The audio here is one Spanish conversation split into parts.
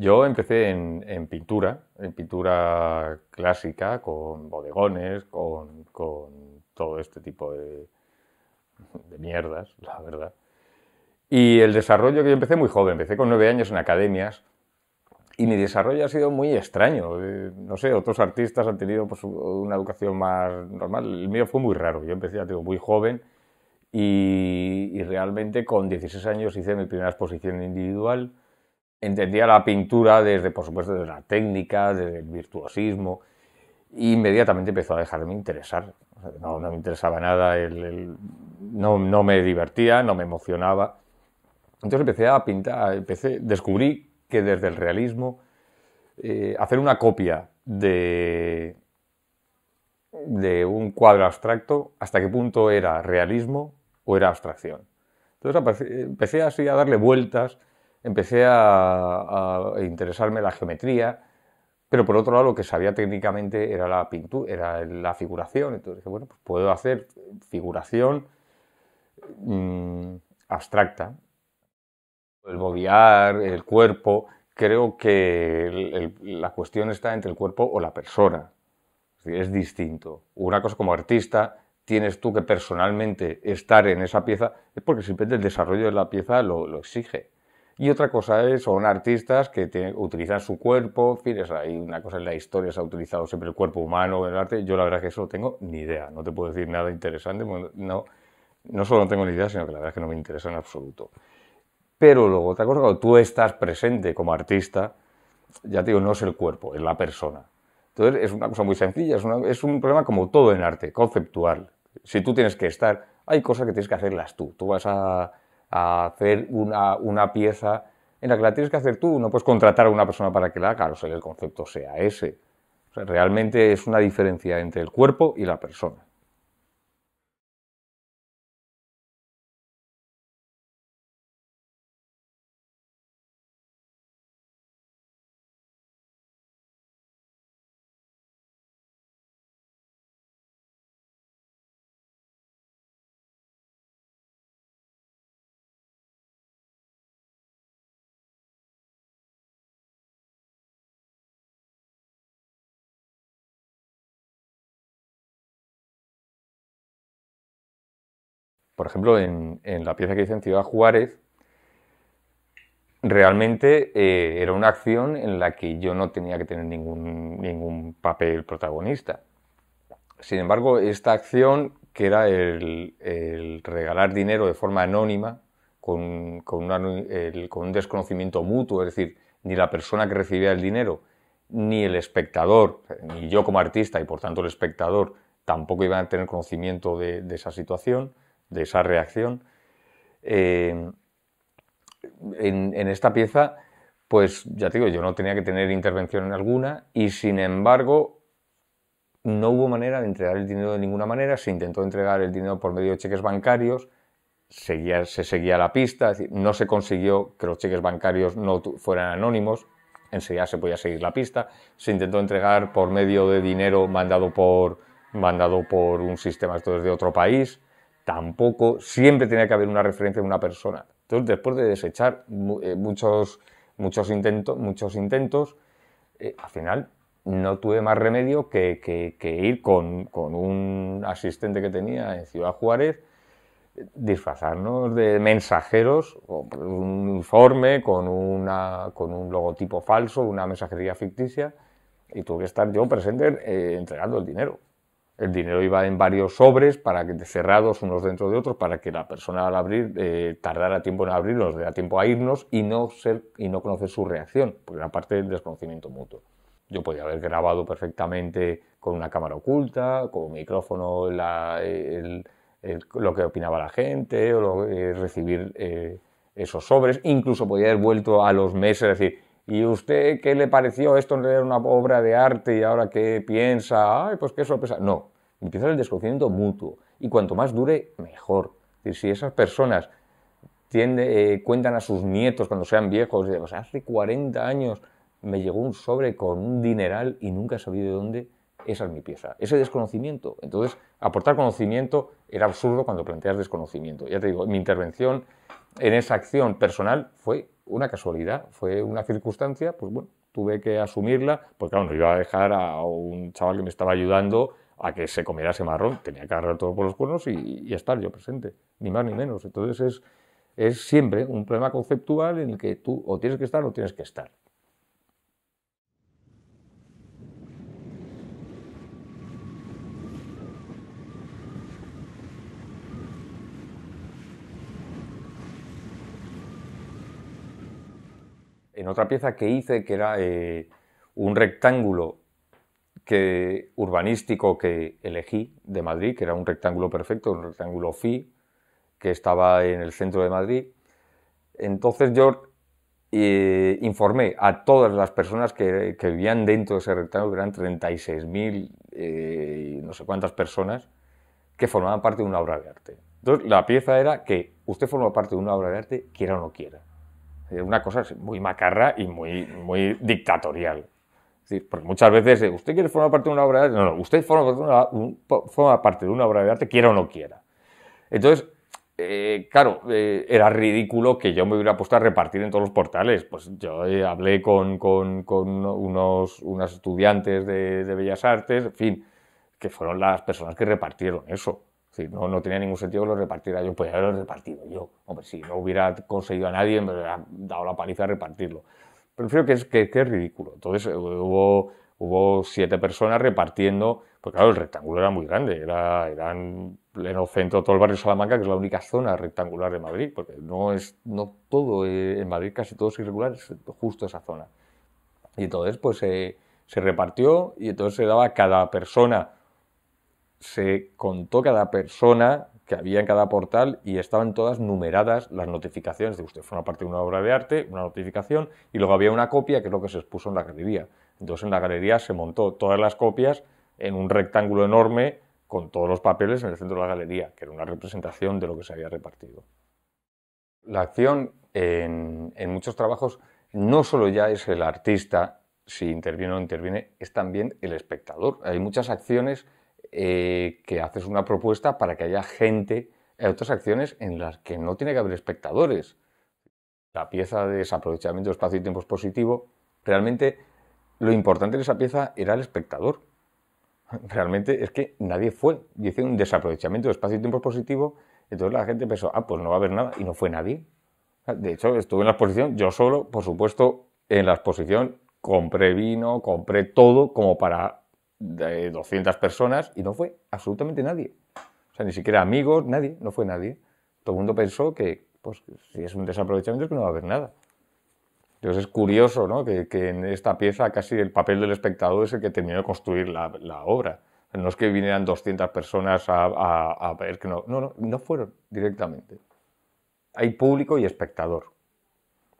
Yo empecé en, pintura, en pintura clásica, con bodegones, con, todo este tipo de, mierdas, la verdad. Y el desarrollo que yo empecé muy joven, empecé con nueve años en academias y mi desarrollo ha sido muy extraño. Eh, no sé, otros artistas han tenido pues, una educación más normal. El mío fue muy raro. Yo empecé, ya muy joven y, y realmente con 16 años hice mi primera exposición individual entendía la pintura desde, por supuesto, desde la técnica, desde el virtuosismo, y e inmediatamente empezó a dejarme interesar. No, me interesaba nada, no, no, me divertía, no me emocionaba. Entonces empecé a pintar, empecé, descubrí que desde el realismo eh, hacer una copia de, de un cuadro abstracto, hasta qué punto era realismo o era abstracción. Entonces empecé así a darle vueltas empecé a, interesarme en la geometría, pero por otro lado lo que sabía técnicamente era la pintura, era la figuración, entonces dije, bueno, pues puedo hacer figuración mm, abstracta, el boviar, el cuerpo, creo que la cuestión está entre el cuerpo o la persona, es, es distinto. Una cosa como artista tienes tú que personalmente estar en esa pieza, es porque simplemente el desarrollo de la pieza lo exige y otra cosa es, son artistas que utilizan su cuerpo, en hay una cosa en la historia, se ha utilizado siempre el cuerpo humano en el arte, yo la verdad es que eso no tengo ni idea, no te puedo decir nada interesante, no, no solo no tengo ni idea, sino que la verdad es que no me interesa en absoluto. Pero luego, otra cosa, cuando tú estás presente como artista, ya te digo, no es el cuerpo, es la persona. Entonces, es una cosa muy sencilla, es, es un problema como todo en arte, conceptual. Si tú tienes que estar, hay cosas que tienes que hacerlas tú. Tú vas a a hacer una, una pieza en la que la tienes que hacer tú, no puedes contratar a una persona para que la haga, el concepto sea ese. realmente es una diferencia entre el cuerpo y la persona. Por ejemplo, en, la pieza que hice en Ciudad Juárez, realmente eh, era una acción en la que yo no tenía que tener ningún, papel protagonista. Sin embargo, esta acción, que era el, regalar dinero de forma anónima, con, un desconocimiento mutuo, es decir, ni la persona que recibía el dinero, ni el espectador, ni yo como artista y por tanto el espectador, tampoco iban a tener conocimiento de esa situación, de esa reacción. Eh, en, esta pieza, pues ya te digo, yo no tenía que tener intervención alguna y sin embargo no hubo manera de entregar el dinero de ninguna manera, se intentó entregar el dinero por medio de cheques bancarios, se seguía la pista, no se consiguió que los cheques bancarios no fueran anónimos, enseguida se podía seguir la pista, se intentó entregar por medio de dinero mandado por, mandado por un sistema de otro país, tampoco siempre tenía que haber una referencia de una persona. Entonces, después de desechar eh, muchos, muchos, intentos, muchos intentos eh, al final no tuve más remedio que, ir con, un asistente que tenía en Ciudad Juárez, disfrazarnos de mensajeros, un informe con, una, con un logotipo falso, una mensajería ficticia, y tuve que estar yo presente eh, entregando el dinero. El dinero iba en varios sobres para que, cerrados unos dentro de otros para que la persona al abrir eh, tardara tiempo en abrirlos, de tiempo a irnos y no, ser, y no conocer su reacción, porque era parte del desconocimiento mutuo. Yo podía haber grabado perfectamente con una cámara oculta, con micrófono lo que opinaba la gente, o lo, eh, recibir eh, esos sobres. Incluso podía haber vuelto a los meses, es decir, ¿Y usted qué le pareció esto en realidad una obra de arte y ahora qué piensa? Ay, pues qué sorpresa. No, empieza el desconocimiento mutuo y cuanto más dure, mejor. si esas personas eh, cuentan a sus nietos cuando sean viejos, pues hace 40 años me llegó un sobre con un dineral y nunca he sabido de dónde, esa es mi pieza, ese desconocimiento. Entonces, aportar conocimiento era absurdo cuando planteas desconocimiento. Ya te digo, mi intervención en esa acción personal fue una casualidad, fue una circunstancia, pues bueno, tuve que asumirla, porque claro, no iba a dejar a un chaval que me estaba ayudando a que se comiera ese marrón, tenía que agarrar todo por los cuernos y, estar yo presente, ni más ni menos. Entonces es, es siempre un problema conceptual en el que tú o tienes que estar o tienes que estar. en otra pieza que hice, que era eh, un rectángulo que, urbanístico que elegí de Madrid, que era un rectángulo perfecto, un rectángulo phi, que estaba en el centro de Madrid. Entonces yo eh, informé a todas las personas que, vivían dentro de ese rectángulo, que eran 36.000 eh, no sé cuántas personas, que formaban parte de una obra de arte. Entonces la pieza era que usted forma parte de una obra de arte, quiera o no quiera. Eh, una cosa muy macarra y muy, muy dictatorial. muchas veces, eh, ¿usted quiere formar parte de una obra de arte? No, no, usted forma parte de una, de una obra de arte, quiera o no quiera. Entonces, eh, claro, era ridículo que yo me hubiera puesto a repartir en todos los portales. Pues yo hablé con, con, unos, unas estudiantes de, de Bellas Artes, en fin, que fueron las personas que repartieron eso no, no tenía ningún sentido que lo repartiera yo, pues ya lo repartido yo. Hombre, si no hubiera conseguido a nadie, me hubiera dado la paliza a repartirlo. pero que es, que, es ridículo. Entonces eh, hubo, hubo siete personas repartiendo, porque claro, el rectángulo era muy grande, era, eran en el centro todo el barrio de Salamanca, que es la única zona rectangular de Madrid, porque no es no todo, eh, en Madrid casi todo es irregular, es justo esa zona. Y entonces, pues eh, se repartió y entonces se daba a cada persona se contó cada persona que había en cada portal y estaban todas numeradas las notificaciones de usted una parte de una obra de arte, una notificación y luego había una copia que es lo que se expuso en la galería. Entonces en la galería se montó todas las copias en un rectángulo enorme con todos los papeles en el centro de la galería, que era una representación de lo que se había repartido. La acción en, en muchos trabajos no solo ya es el artista, si interviene o no interviene, es también el espectador. Hay muchas acciones eh, que haces una propuesta para que haya gente en otras acciones en las que no tiene que haber espectadores. La pieza de desaprovechamiento de espacio y tiempo positivo, realmente lo importante de esa pieza era el espectador. Realmente es que nadie fue. Dice un desaprovechamiento de espacio y tiempo positivo, entonces la gente pensó, ah, pues no va a haber nada, y no fue nadie. De hecho, estuve en la exposición yo solo, por supuesto, en la exposición compré vino, compré todo como para de 200 personas y no fue absolutamente nadie. O sea, ni siquiera amigos, nadie, no fue nadie. Todo el mundo pensó que, pues, si es un desaprovechamiento es que no va a haber nada. Entonces es curioso, ¿no? Que, en esta pieza casi el papel del espectador es el que terminó de construir la, obra. No es que vinieran 200 personas a, a ver que no, no, no, no fueron directamente. Hay público y espectador.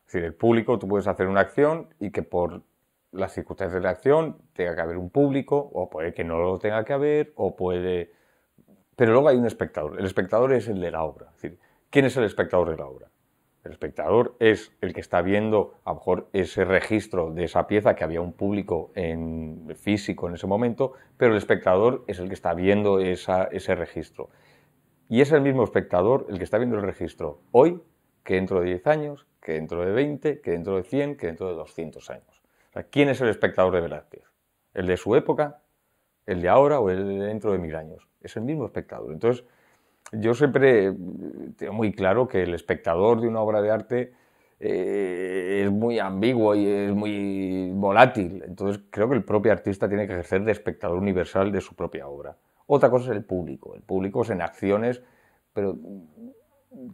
Es decir, el público, tú puedes hacer una acción y que por las circunstancias de la acción, tenga que haber un público, o puede que no lo tenga que haber, o puede... Pero luego hay un espectador. El espectador es el de la obra. decir, ¿quién es el espectador de la obra? El espectador es el que está viendo a lo mejor ese registro de esa pieza que había un público en, físico en ese momento, pero el espectador es el que está viendo esa, ese registro. Y es el mismo espectador el que está viendo el registro hoy que dentro de 10 años, que dentro de 20, que dentro de 100, que dentro de 200 años. ¿Quién es el espectador de Velázquez? ¿El de su época? ¿El de ahora o el de dentro de mil años? Es el mismo espectador. Entonces, yo siempre eh, tengo muy claro que el espectador de una obra de arte eh, es muy ambiguo y es muy volátil. Entonces, creo que el propio artista tiene que ejercer de espectador universal de su propia obra. Otra cosa es el público. El público es en acciones, pero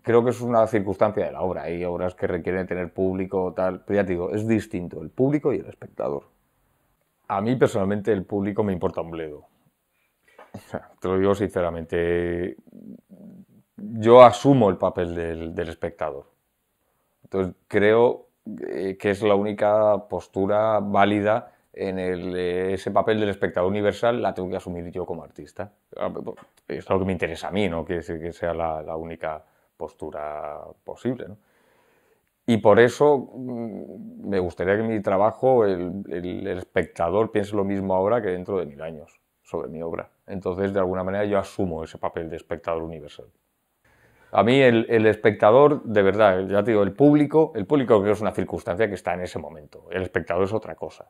creo que es una circunstancia de la obra. Hay obras que requieren tener público, tal. Pero ya te digo, es distinto el público y el espectador. A mí personalmente el público me importa un bledo. te lo digo sinceramente. Yo asumo el papel del, espectador. Entonces creo eh, que es la única postura válida en eh, ese papel del espectador universal la tengo que asumir yo como artista. Ah, pues, pues, es algo que me interesa a mí, no que, que sea la única postura posible. Y por eso mm, me gustaría que mi trabajo, el, espectador, piense lo mismo ahora que dentro de mil años sobre mi obra. Entonces, de alguna manera, yo asumo ese papel de espectador universal. A mí el, espectador, de verdad, ya te digo, el público, el público creo que es una circunstancia que está en ese momento. El espectador es otra cosa.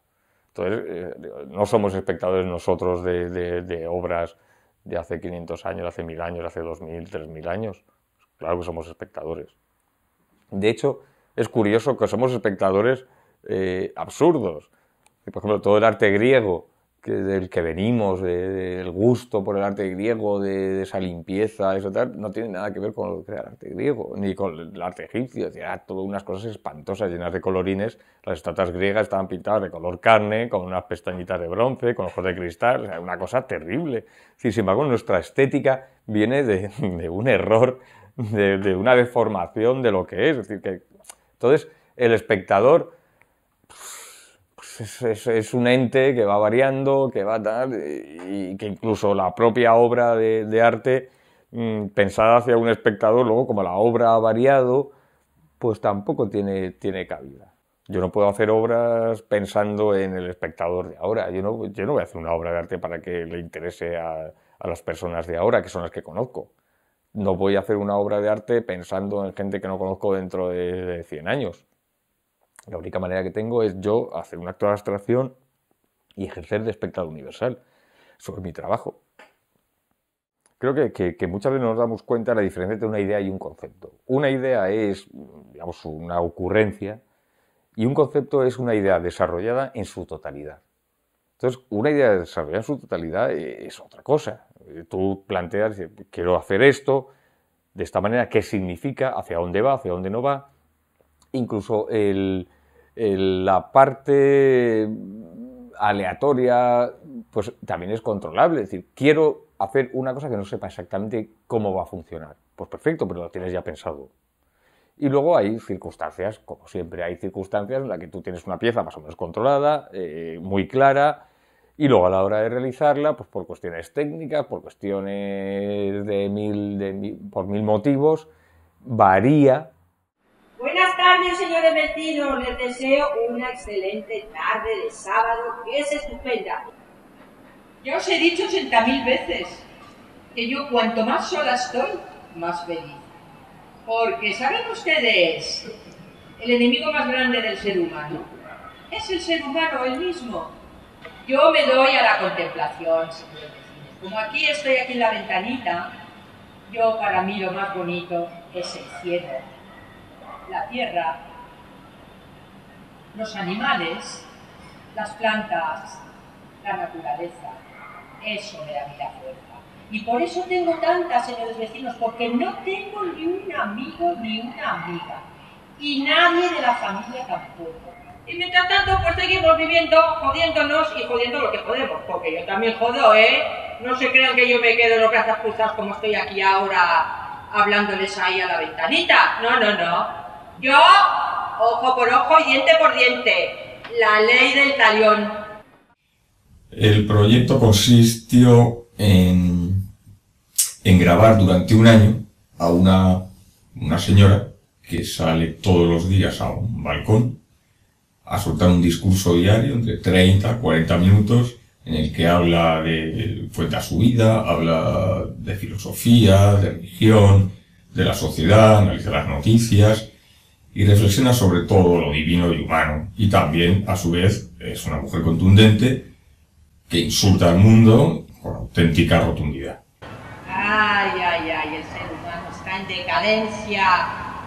Entonces, eh, no somos espectadores nosotros de, obras de hace 500 años, hace mil años, hace 2000, 3000 años. Claro que somos espectadores. De hecho, es curioso que somos espectadores eh, absurdos. Por ejemplo, todo el arte griego que, del que venimos, el gusto por el arte griego, de, esa limpieza, eso tal, no tiene nada que ver con lo que era el arte griego, ni con el arte egipcio. Era todo todas unas cosas espantosas, llenas de colorines. Las estatuas griegas estaban pintadas de color carne, con unas pestañitas de bronce, con ojos de cristal, una cosa terrible. Sin embargo, nuestra estética viene de, de un error de, una deformación de lo que es. decir, que, entonces, el espectador pues, es, un ente que va variando, que va tal, y que incluso la propia obra de, arte mm, pensada hacia un espectador, luego como la obra ha variado, pues tampoco tiene, tiene cabida. Yo no puedo hacer obras pensando en el espectador de ahora. Yo no, yo no voy a hacer una obra de arte para que le interese a, a las personas de ahora, que son las que conozco no voy a hacer una obra de arte pensando en gente que no conozco dentro de, 100 años. La única manera que tengo es yo hacer un acto de abstracción y ejercer de espectador universal sobre mi trabajo. Creo que, muchas veces nos damos cuenta de la diferencia entre una idea y un concepto. Una idea es, digamos, una ocurrencia y un concepto es una idea desarrollada en su totalidad. Entonces, una idea de desarrollar su totalidad e-, es otra cosa. Eh, tú planteas, eh, quiero hacer esto, de esta manera, qué significa, hacia dónde va, hacia dónde no va. Incluso la parte aleatoria, pues también es controlable. Es decir, quiero hacer una cosa que no sepa exactamente cómo va a funcionar. Pues perfecto, pero lo tienes ya pensado. Y luego hay circunstancias, como siempre, hay circunstancias en las que tú tienes una pieza más o menos controlada, eh, muy clara, y luego a la hora de realizarla, pues por cuestiones técnicas, por cuestiones de mil, por mil motivos, varía. Buenas tardes, señores vecinos, les deseo una excelente tarde de sábado, que es estupenda. Ya os he dicho 80.000 veces que yo cuanto más sola estoy, más feliz. Porque, ¿saben ustedes? El enemigo más grande del ser humano es el ser humano él mismo. Yo me doy a la contemplación, Como aquí estoy aquí en la ventanita, yo para mí lo más bonito es el cielo, la tierra, los animales, las plantas, la naturaleza. Eso me da vida fuerte. Y por eso tengo tantas, señores vecinos, porque no tengo ni un amigo ni una amiga. Y nadie de la familia tampoco. Y mientras tanto, pues seguimos viviendo, jodiéndonos y jodiendo lo que podemos, porque yo también jodo, ¿eh? No se crean que yo me quedo los brazos cruzadas como estoy aquí ahora hablándoles ahí a la ventanita. No, no, no. Yo, ojo por ojo y diente por diente. La ley del talión. El proyecto consistió en en grabar durante un año a una, una señora que sale todos los días a un balcón a soltar un discurso diario entre 30 a 40 minutos en el que habla de, cuenta su vida, habla de filosofía, de religión, de la sociedad, analiza las noticias y reflexiona sobre todo lo divino y humano. Y también, a su vez, es una mujer contundente que insulta al mundo con auténtica rotundidad. Ay, ay, ay, el ser humano está en decadencia.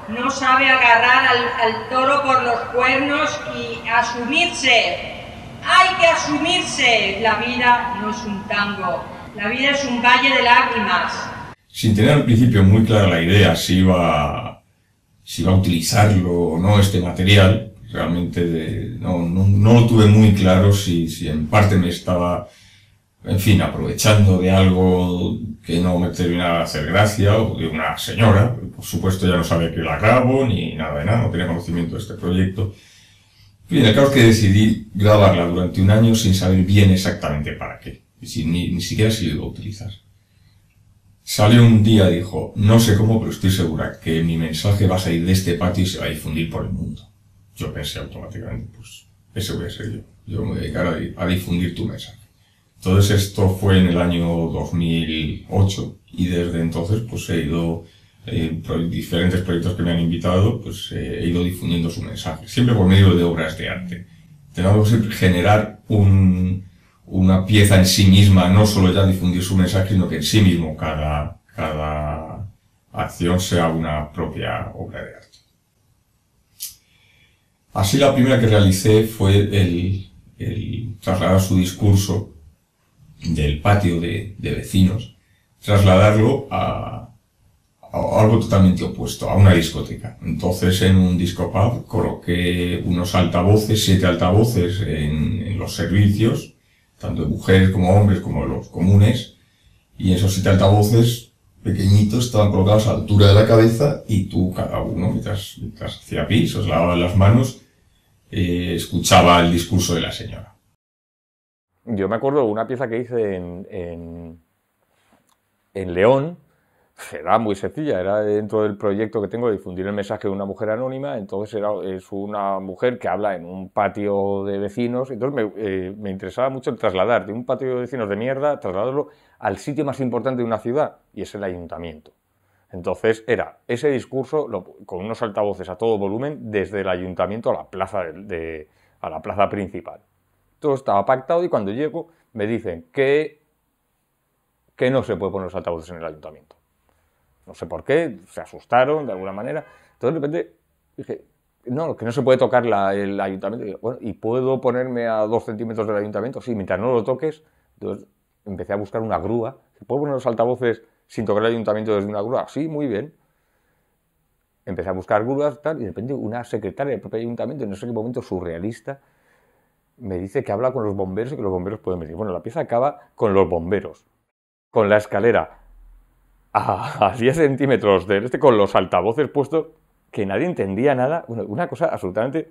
No sabe agarrar al, toro por los cuernos y asumirse. Hay que asumirse. La vida no es un tango. La vida es un valle de lágrimas. Sin tener al principio muy clara la idea si iba, si iba a utilizarlo o no este material, realmente eh, no, lo tuve muy claro si, si en parte me estaba, en fin, aprovechando de algo que no me terminaba de hacer gracia, o de una señora, por supuesto ya no sabe que la grabo, ni nada de nada, no tiene conocimiento de este proyecto. Y el caso que decidí grabarla durante un año sin saber bien exactamente para qué, sin, ni, siquiera si lo iba a utilizar. Salió un día, dijo, no sé cómo, pero estoy segura que mi mensaje va a salir de este patio y se va a difundir por el mundo. Yo pensé automáticamente, pues, ese voy a ser yo. Yo me voy a dedicar a difundir tu mensaje. Entonces esto fue en el año 2008 y desde entonces pues he ido, eh, diferentes proyectos que me han invitado, pues eh, he ido difundiendo su mensaje, siempre por medio de obras de arte. Tenemos que generar una pieza en sí misma, no solo ya difundir su mensaje, sino que en sí mismo cada, cada acción sea una propia obra de arte. Así la primera que realicé fue el, el trasladar su discurso del patio de, vecinos, trasladarlo a, algo totalmente opuesto, a una discoteca. Entonces en un pub, coloqué unos altavoces, siete altavoces en, los servicios, tanto de mujeres como hombres, como los comunes, y esos siete altavoces pequeñitos estaban colocados a altura de la cabeza y tú, cada uno, mientras, mientras hacía pis, os lavaba las manos, eh, escuchaba el discurso de la señora yo me acuerdo de una pieza que hice en, León, era muy sencilla, era dentro del proyecto que tengo de difundir el mensaje de una mujer anónima, entonces era, es una mujer que habla en un patio de vecinos, entonces me, eh, interesaba mucho el trasladar de un patio de vecinos de mierda, trasladarlo al sitio más importante de una ciudad, y es el ayuntamiento. Entonces era ese discurso con unos altavoces a todo volumen desde el ayuntamiento a la plaza, de, a la plaza principal todo estaba pactado y cuando llego me dicen que, que no se puede poner los altavoces en el ayuntamiento. No sé por qué, se asustaron de alguna manera. Entonces de repente dije, no, que no se puede tocar la, el ayuntamiento. Y, bueno, ¿y puedo ponerme a dos centímetros del ayuntamiento? Sí, mientras no lo toques. Entonces empecé a buscar una grúa. ¿Puedo poner los altavoces sin tocar el ayuntamiento desde una grúa? Sí, muy bien. Empecé a buscar grúas tal, y de repente una secretaria del propio ayuntamiento, en no qué momento surrealista, me dice que habla con los bomberos y que los bomberos pueden decir Bueno, la pieza acaba con los bomberos, con la escalera a, 10 centímetros de este, con los altavoces puestos, que nadie entendía nada. una cosa absolutamente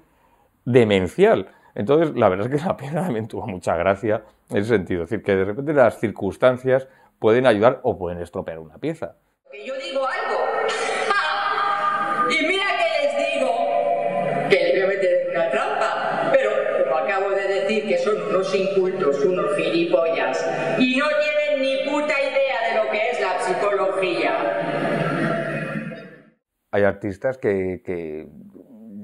demencial. Entonces, la verdad es que la pieza también tuvo mucha gracia en ese sentido. Es decir, que de repente las circunstancias pueden ayudar o pueden estropear una pieza. yo digo son unos incultos, unos gilipollas, y no tienen ni puta idea de lo que es la psicología. Hay artistas que,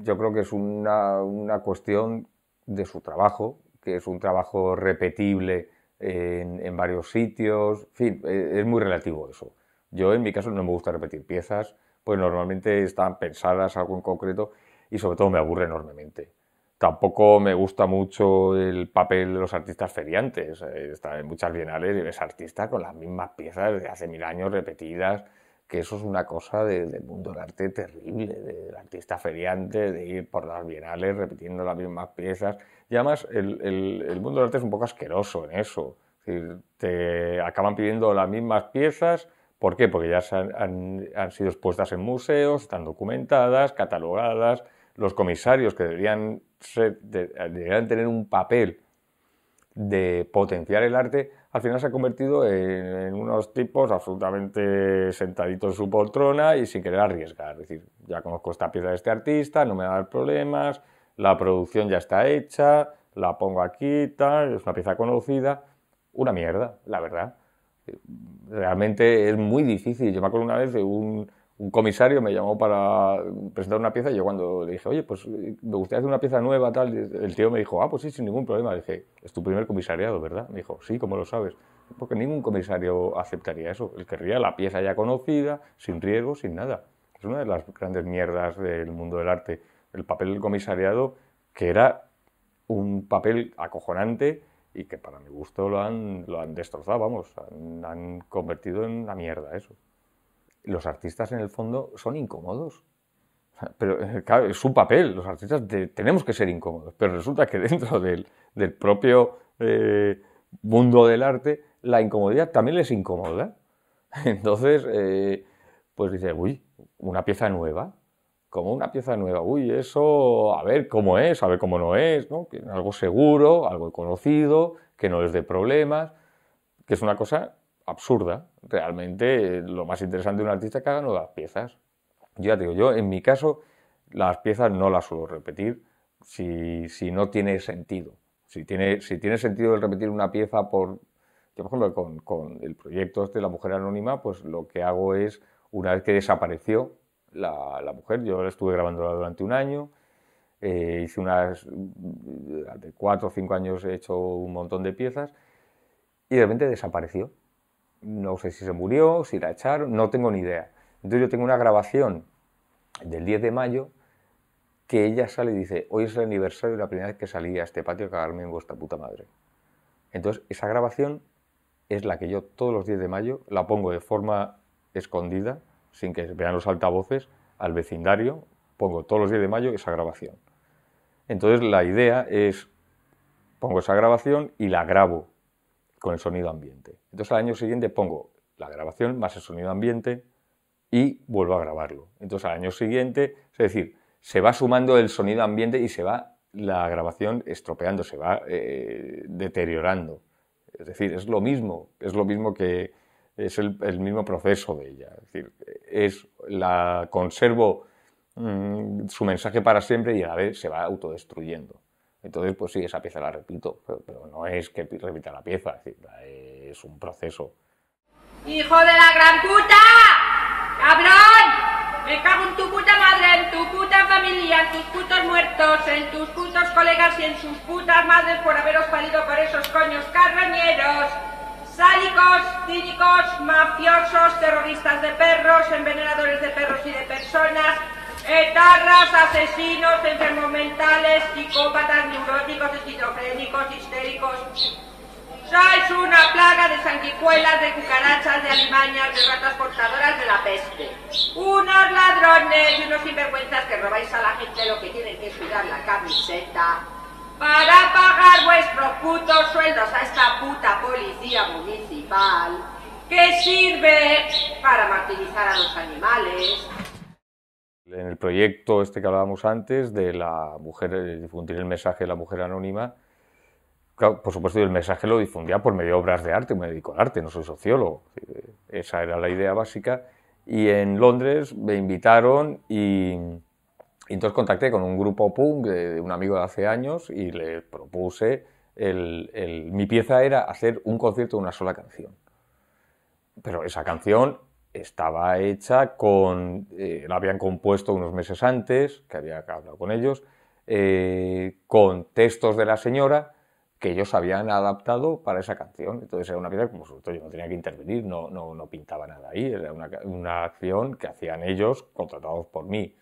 yo creo que es una, cuestión de su trabajo, que es un trabajo repetible en, en varios sitios, en fin, e, es muy relativo eso. Yo en mi caso no me gusta repetir piezas, pues normalmente están pensadas algo en concreto y sobre todo me aburre enormemente. Tampoco me gusta mucho el papel de los artistas feriantes. Eh, está en muchas bienales y ves artistas con las mismas piezas de hace mil años repetidas, que eso es una cosa del mundo del arte terrible, del artista feriante, de ir por las bienales repitiendo las mismas piezas. Y además el, mundo del arte es un poco asqueroso en eso. Es te acaban pidiendo las mismas piezas. ¿Por qué? Porque ya han sido expuestas en museos, están documentadas, catalogadas los comisarios que deberían, deberían tener un papel de potenciar el arte, al final se ha convertido en, unos tipos absolutamente sentaditos en su poltrona y sin querer arriesgar. Es decir, ya conozco esta pieza de este artista, no me va a dar problemas, la producción ya está hecha, la pongo aquí, tal, es una pieza conocida. Una mierda, la verdad. Realmente es muy difícil. Yo me acuerdo una vez de un un comisario me llamó para presentar una pieza y yo cuando le dije, oye, pues me gustaría hacer una pieza nueva, tal, el tío me dijo, ah, pues sí, sin ningún problema. Le dije, es tu primer comisariado, ¿verdad? Me dijo, sí, ¿cómo lo sabes? Porque ningún comisario aceptaría eso. Él querría la pieza ya conocida, sin riesgo, sin nada. Es una de las grandes mierdas del mundo del arte. El papel del comisariado, que era un papel acojonante y que para mi gusto lo han, lo han destrozado, vamos, han, convertido en la mierda eso los artistas en el fondo son incómodos. Pero eh, claro, es su papel, los artistas tenemos que ser incómodos, pero resulta que dentro del, propio eh, mundo del arte la incomodidad también les incomoda. Entonces, eh, pues dice, uy, una pieza nueva, como una pieza nueva, uy, eso, a ver cómo es, a ver cómo no es, ¿no? algo seguro, algo conocido, que no les dé problemas, que es una cosa absurda, realmente eh, lo más interesante de un artista es que haga nuevas piezas. Yo ya te digo, yo en mi caso las piezas no las suelo repetir si, si no tiene sentido. Si tiene, si tiene sentido el repetir una pieza por... Yo, por ejemplo, con, con el proyecto de este, La Mujer Anónima, pues lo que hago es, una vez que desapareció la, la mujer, yo estuve grabando durante un año, eh, hice unas... de cuatro o cinco años he hecho un montón de piezas, y de repente desapareció no sé si se murió, si la echaron, no tengo ni idea. Entonces yo tengo una grabación del 10 de mayo que ella sale y dice, hoy es el aniversario de la primera vez que salí a este patio a cagarme en vuestra puta madre. Entonces esa grabación es la que yo todos los 10 de mayo la pongo de forma escondida, sin que vean los altavoces, al vecindario, pongo todos los 10 de mayo esa grabación. Entonces la idea es, pongo esa grabación y la grabo con el sonido ambiente. Entonces al año siguiente pongo la grabación más el sonido ambiente y vuelvo a grabarlo. Entonces al año siguiente, es decir, se va sumando el sonido ambiente y se va la grabación estropeando, se va eh, deteriorando. Es decir, es lo mismo, es lo mismo que es el, mismo proceso de ella. Es decir, es la conservo mm, su mensaje para siempre y a la vez se va autodestruyendo. Entonces, pues sí, esa pieza la repito, pero, no es que repita la pieza, es, un proceso. ¡Hijo de la gran puta! ¡Cabrón! Me cago en tu puta madre, en tu puta familia, en tus putos muertos, en tus putos colegas y en sus putas madres por haberos parido por esos coños carroñeros, sádicos, cínicos, mafiosos, terroristas de perros, envenenadores de perros y de personas, etarras, asesinos, enfermos psicópatas, neuróticos, esquizofrénicos, histéricos. Sois una plaga de sanguijuelas, de cucarachas, de alimañas, de ratas portadoras de la peste. Unos ladrones y unos sinvergüenzas que robáis a la gente lo que tiene que cuidar la camiseta para pagar vuestros putos sueldos a esta puta policía municipal que sirve para martirizar a los animales, en el proyecto este que hablábamos antes de la mujer, eh, difundir el mensaje de la mujer anónima, por supuesto el mensaje lo difundía por medio de obras de arte, me dedico al arte, no soy sociólogo, esa era la idea básica. Y en Londres me invitaron y, entonces contacté con un grupo punk de, un amigo de hace años y le propuse, el, mi pieza era hacer un concierto de una sola canción. Pero esa canción estaba hecha con. Eh, la habían compuesto unos meses antes, que había hablado con ellos, eh, con textos de la señora que ellos habían adaptado para esa canción. Entonces era una vida que, como yo no tenía que intervenir, no, no, no pintaba nada ahí, era una acción que hacían ellos, contratados por mí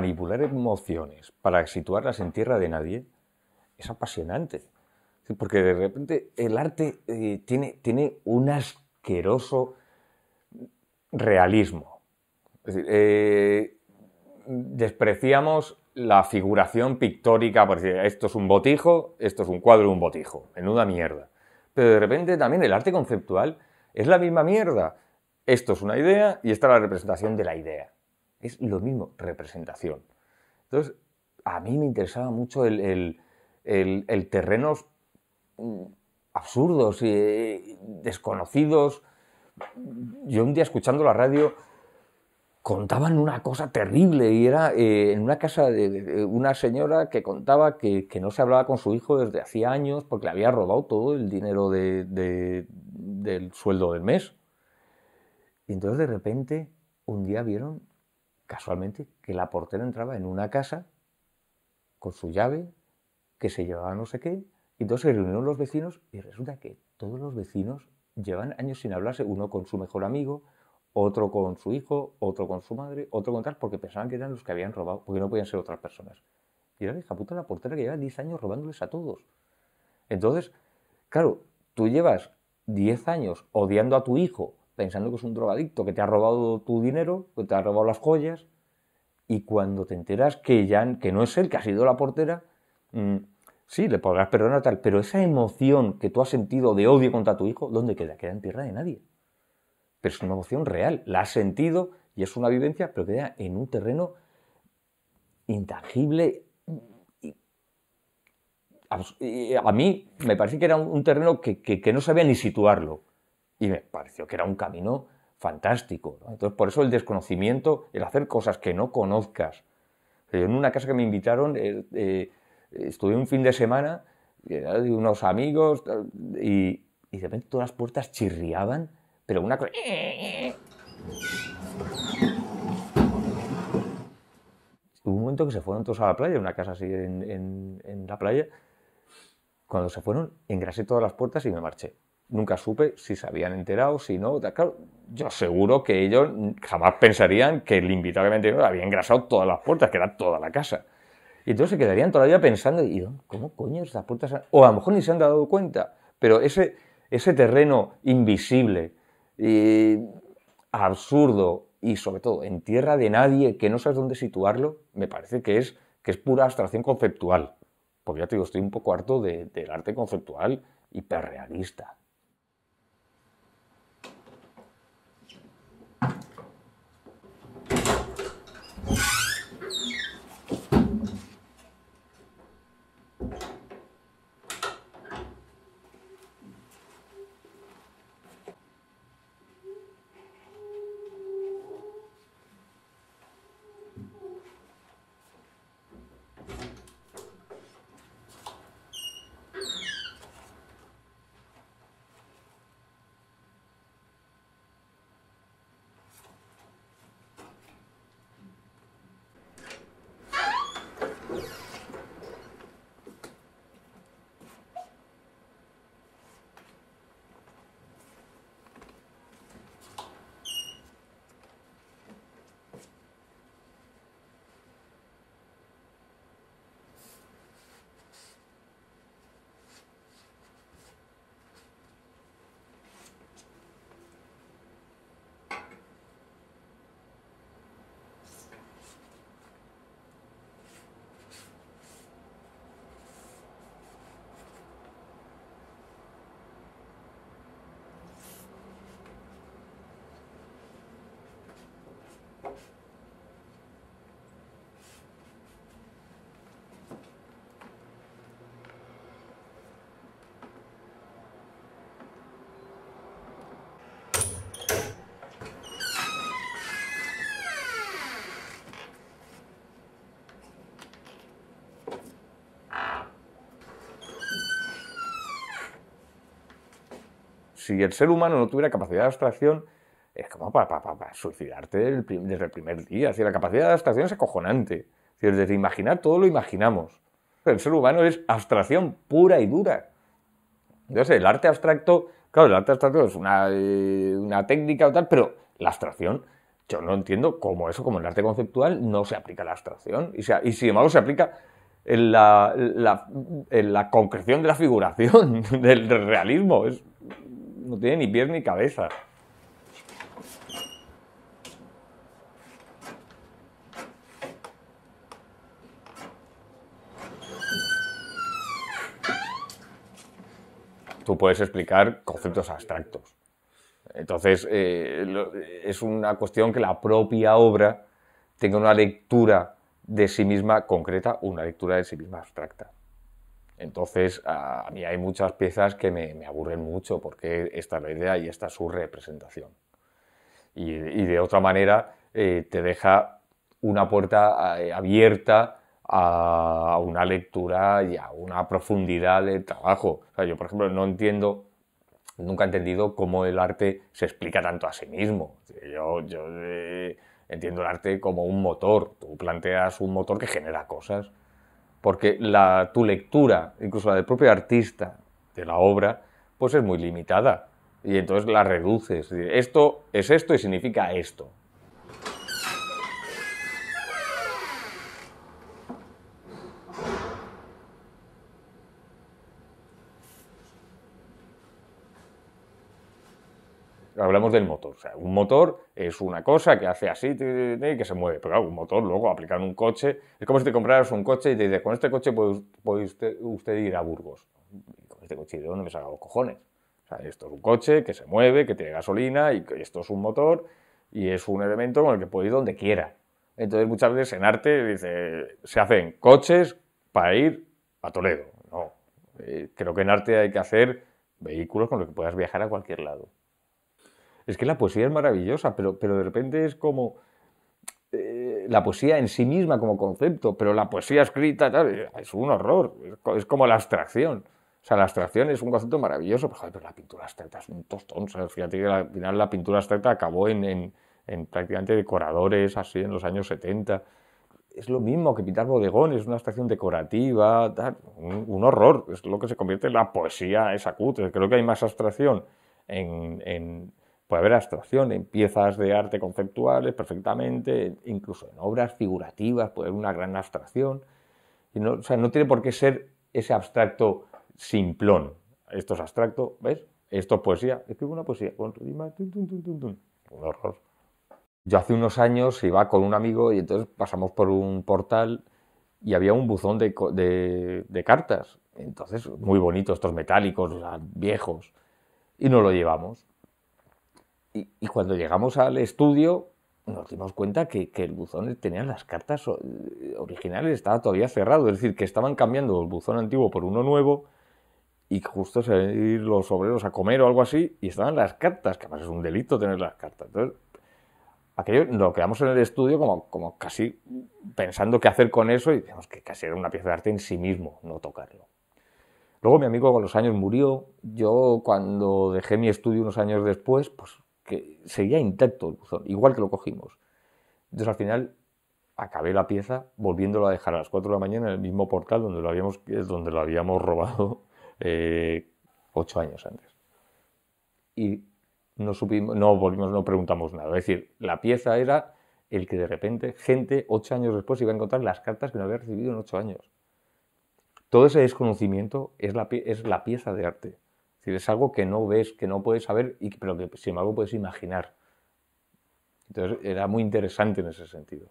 manipular emociones para situarlas en tierra de nadie es apasionante. Porque de repente el arte eh, tiene, tiene un asqueroso realismo. Eh, despreciamos la figuración pictórica, por decir, esto es un botijo, esto es un cuadro, un botijo, menuda mierda. Pero de repente también el arte conceptual es la misma mierda. Esto es una idea y esta es la representación de la idea. Es lo mismo, representación. Entonces, a mí me interesaba mucho el, el, absurdo, terrenos mm, absurdos y desconocidos. Yo un día escuchando la radio contaban una cosa terrible y era eh, en una casa de, una señora que contaba que, no se hablaba con su hijo desde hacía años porque le había robado todo el dinero del sueldo del mes. Y entonces de repente un día vieron casualmente que la portera entraba en una casa con su llave, que se llevaba no sé qué, y entonces se reunieron los vecinos y resulta que todos los vecinos llevan años sin hablarse, uno con su mejor amigo, otro con su hijo, otro con su madre, otro con tal, porque pensaban que eran los que habían robado, porque no podían ser otras personas. Y era la hija puta la portera que lleva 10 años robándoles a todos. Entonces, claro, tú llevas 10 años odiando a tu hijo pensando que es un drogadicto, que te ha robado tu dinero, que te ha robado las joyas, y cuando te enteras que, ya, que no es él, que ha sido la portera, mm, sí, le podrás perdonar tal, pero esa emoción que tú has sentido de odio contra tu hijo, ¿dónde queda? Queda en tierra de nadie. Pero es una emoción real, la has sentido y es una vivencia, pero queda en un terreno intangible. a, mí me parece que era un terreno que no sabía ni situarlo y me pareció que era un camino fantástico. Entonces, por eso el desconocimiento, el hacer cosas que no conozcas. en una casa que me invitaron, eh, eh, estuve un fin de semana, eh, unos amigos, y, de repente todas las puertas chirriaban, pero una cosa... Hubo un momento que se fueron todos a la playa, una casa así en, en la playa. Cuando se fueron, engrasé todas las puertas y me marché nunca supe si se habían enterado, si no. Claro, yo seguro que ellos jamás pensarían que el invitado que me tenido había engrasado todas las puertas, que era toda la casa. Y entonces se quedarían todavía pensando, cómo coño estas puertas? O a lo mejor ni se han dado cuenta, pero ese, terreno invisible, absurdo y sobre todo en tierra de nadie que no sabes dónde situarlo, me parece que es, pura abstracción conceptual. Porque ya te digo, estoy un poco harto del arte conceptual hiperrealista. si el ser humano no tuviera capacidad de abstracción, es como para, suicidarte desde el primer día. Si la capacidad de abstracción es acojonante. Es desde imaginar todo lo imaginamos. El ser humano es abstracción pura y dura. sé el arte abstracto, claro, el arte abstracto es eh, una, técnica o tal, pero la abstracción, yo no entiendo cómo eso, como el arte conceptual, no se aplica a la abstracción. Y, y sin embargo, se aplica en la, en la concreción de la figuración, del realismo. Es no tiene ni pies ni cabeza. Tú puedes explicar conceptos abstractos. Entonces, eh, es una cuestión que la propia obra tenga una lectura de sí misma concreta una lectura de sí misma abstracta. Entonces, a mí hay muchas piezas que me, aburren mucho porque esta es la idea y esta es su representación. Y, de otra manera, eh, te deja una puerta eh, abierta a una lectura y a una profundidad de trabajo. yo, por ejemplo, no entiendo, nunca he entendido cómo el arte se explica tanto a sí mismo. Yo, eh, entiendo el arte como un motor. Tú planteas un motor que genera cosas porque la, tu lectura, incluso la del propio artista de la obra, pues es muy limitada. Y entonces la reduces. Esto es esto y significa esto. hablamos del motor. O sea, un motor es una cosa que hace así, y que se mueve. Pero un motor luego en un coche. Es como si te compraras un coche y te dices, con este coche puede, usted, ir a Burgos. Con este coche, ¿de dónde me saca los cojones? O sea, esto es un coche que se mueve, que tiene gasolina, y esto es un motor, y es un elemento con el que puede ir donde quiera. Entonces, muchas veces en arte dice, se hacen coches para ir a Toledo. No. Eh, creo que en arte hay que hacer vehículos con los que puedas viajar a cualquier lado. Es que la poesía es maravillosa, pero, pero de repente es como eh, la poesía en sí misma como concepto, pero la poesía escrita es un horror, es como la abstracción. O sea, la abstracción es un concepto maravilloso, pero, la pintura abstracta es un tostón. fíjate que al final la pintura abstracta acabó en, en, en prácticamente decoradores así en los años 70 es lo mismo que pintar bodegones, una abstracción decorativa, tal, un, horror, es lo que se convierte en la poesía esa cutre. Creo que hay más abstracción en, Puede haber abstracción en piezas de arte conceptuales perfectamente, incluso en obras figurativas puede haber una gran abstracción. Y no, o sea, no tiene por qué ser ese abstracto simplón. Esto es abstracto, ¿ves? Esto es poesía. Escribo una poesía un horror. Yo hace unos años iba con un amigo y entonces pasamos por un portal y había un buzón de, de cartas. Entonces, muy bonitos estos metálicos, viejos. Y nos lo llevamos y, cuando llegamos al estudio nos dimos cuenta que, el buzón tenía las cartas eh, originales, estaba todavía cerrado, es decir, que estaban cambiando el buzón antiguo por uno nuevo y justo se iban ir los obreros a comer o algo así y estaban las cartas, que además es un delito tener las cartas. Entonces, aquello lo quedamos en el estudio como, como casi pensando qué hacer con eso y digamos que casi era una pieza de arte en sí mismo, no tocarlo. Luego mi amigo con los años murió, yo cuando dejé mi estudio unos años después, pues que seguía intacto el buzón, igual que lo cogimos. Entonces al final acabé la pieza volviéndola a dejar a las 4 de la mañana en el mismo portal donde lo habíamos, donde lo habíamos robado eh, ocho 8 años antes. Y no supimos, no volvimos, no preguntamos nada. Es decir, la pieza era el que de repente gente 8 años después iba a encontrar las cartas que no había recibido en 8 años. Todo ese desconocimiento es la, es la pieza de arte es algo que no ves, que no puedes saber, y, pero que sin embargo puedes imaginar. Entonces era muy interesante en ese sentido.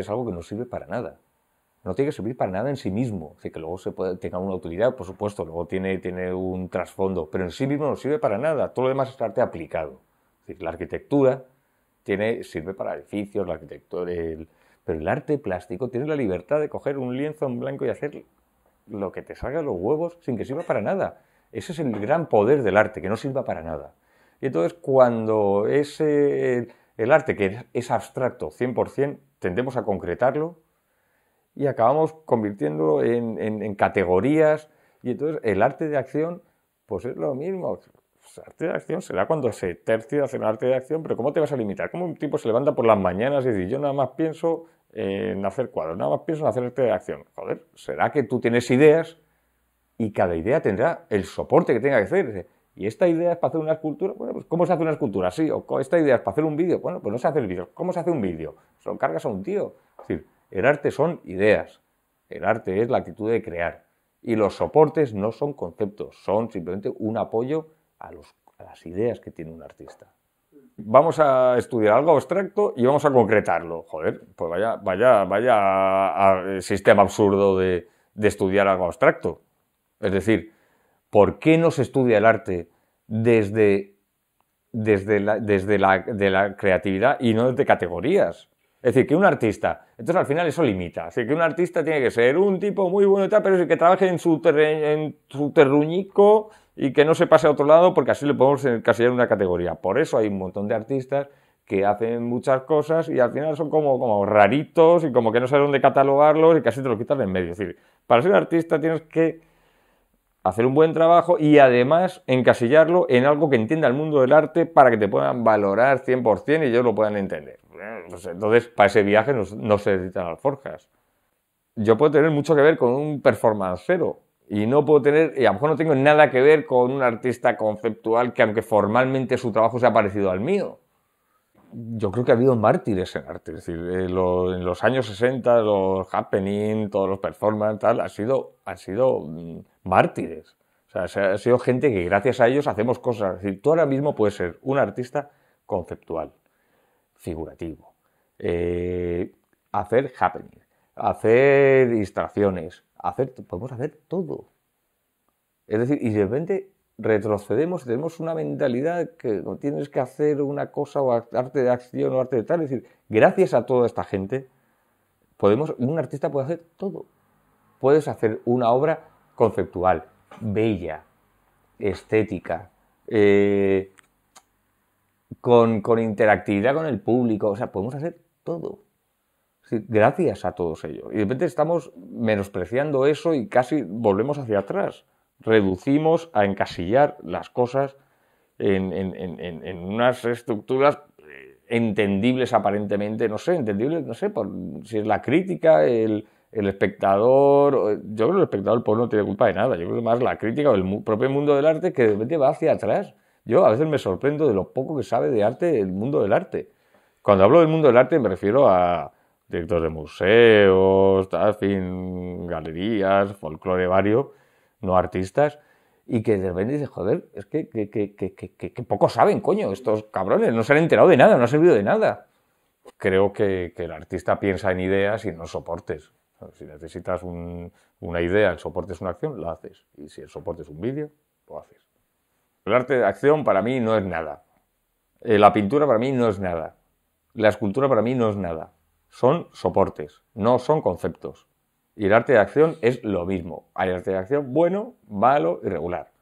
es algo que no sirve para nada. No tiene que servir para nada en sí mismo. que luego se puede, tenga una utilidad, por supuesto, luego tiene, tiene un trasfondo, pero en sí mismo no sirve para nada. Todo lo demás es arte aplicado. Es la arquitectura tiene, sirve para edificios, la arquitectura, pero el arte plástico tiene la libertad de coger un lienzo en blanco y hacer lo que te salga de los huevos sin que sirva para nada. Ese es el gran poder del arte, que no sirva para nada. Y entonces cuando ese el arte que es abstracto 100%, tendemos a concretarlo y acabamos convirtiéndolo en, categorías. Y entonces el arte de acción, pues es lo mismo. Pues, arte de acción será cuando se hace un arte de acción, pero ¿cómo te vas a limitar? ¿Cómo un tipo se levanta por las mañanas y dice, yo nada más pienso en hacer cuadros, nada más pienso en hacer arte de acción? Joder, ¿será que tú tienes ideas y cada idea tendrá el soporte que tenga que hacer? Y esta idea es para hacer una escultura. Bueno, pues ¿cómo se hace una escultura? Sí, o esta idea es para hacer un vídeo. Bueno, pues no se hace el vídeo. ¿Cómo se hace un vídeo? Son cargas a un tío. Es decir, el arte son ideas. El arte es la actitud de crear. Y los soportes no son conceptos, son simplemente un apoyo a, las ideas que tiene un artista. Vamos a estudiar algo abstracto y vamos a concretarlo. Joder, pues vaya, vaya, vaya a, sistema absurdo de estudiar algo abstracto. Es decir, ¿Por qué no se estudia el arte desde, desde, la, desde de la creatividad y no desde categorías? Es decir, que un artista, entonces al final eso limita. Es decir, que un artista tiene que ser un tipo muy bueno y tal, pero es que trabaje en su, en su terruñico y que no se pase a otro lado porque así le podemos encasillar en una categoría. Por eso hay un montón de artistas que hacen muchas cosas y al final son como, raritos y como que no sabes dónde catalogarlos y casi te lo quitas de en medio. Es decir, para ser artista tienes que hacer un buen trabajo y además encasillarlo en algo que entienda el mundo del arte para que te puedan valorar 100% y ellos lo puedan entender. Pues entonces, para ese viaje no, se necesitan alforjas. Yo puedo tener mucho que ver con un performancero y no puedo tener, y a lo mejor no tengo nada que ver con un artista conceptual que aunque formalmente su trabajo sea parecido al mío yo creo que ha habido mártires en arte. Es decir, eh, en los, años 60, los happening, todos los performance, tal, han sido, han sido mm, mártires. O sea, ha sido gente que gracias a ellos hacemos cosas. Es decir, tú ahora mismo puedes ser un artista conceptual, figurativo, eh, hacer happening, hacer distracciones, hacer, podemos hacer todo. Es decir, y de repente retrocedemos y tenemos una mentalidad que no tienes que hacer una cosa o arte de acción o arte de tal. Es decir, gracias a toda esta gente, podemos, un artista puede hacer todo. Puedes hacer una obra conceptual, bella, estética, eh, con, interactividad con el público. O sea, podemos hacer todo. gracias a todos ellos. Y de repente estamos menospreciando eso y casi volvemos hacia atrás reducimos a encasillar las cosas en, en, en, en unas estructuras eh, entendibles aparentemente, no sé, entendibles, no sé, por, si es la crítica, el, el espectador, yo creo que el espectador por pueblo no tiene culpa de nada, yo creo que más la crítica o el propio mundo del arte que de repente va hacia atrás. Yo a veces me sorprendo de lo poco que sabe de arte el mundo del arte. Cuando hablo del mundo del arte me refiero a directores de museos, tal, fin, galerías, folclore varios no artistas, y que de repente dices, joder, es que, que, que, que, poco saben, coño, estos cabrones, no se han enterado de nada, no han servido de nada. Creo que, el artista piensa en ideas y no soportes. Si necesitas una idea, el soporte es una acción, la haces. Y si el soporte es un vídeo, lo haces. El arte de acción para mí no es nada. Eh, la pintura para mí no es nada. La escultura para mí no es nada. Son soportes, no son conceptos. Y el arte de acción es lo mismo. Hay arte de acción bueno, malo y regular.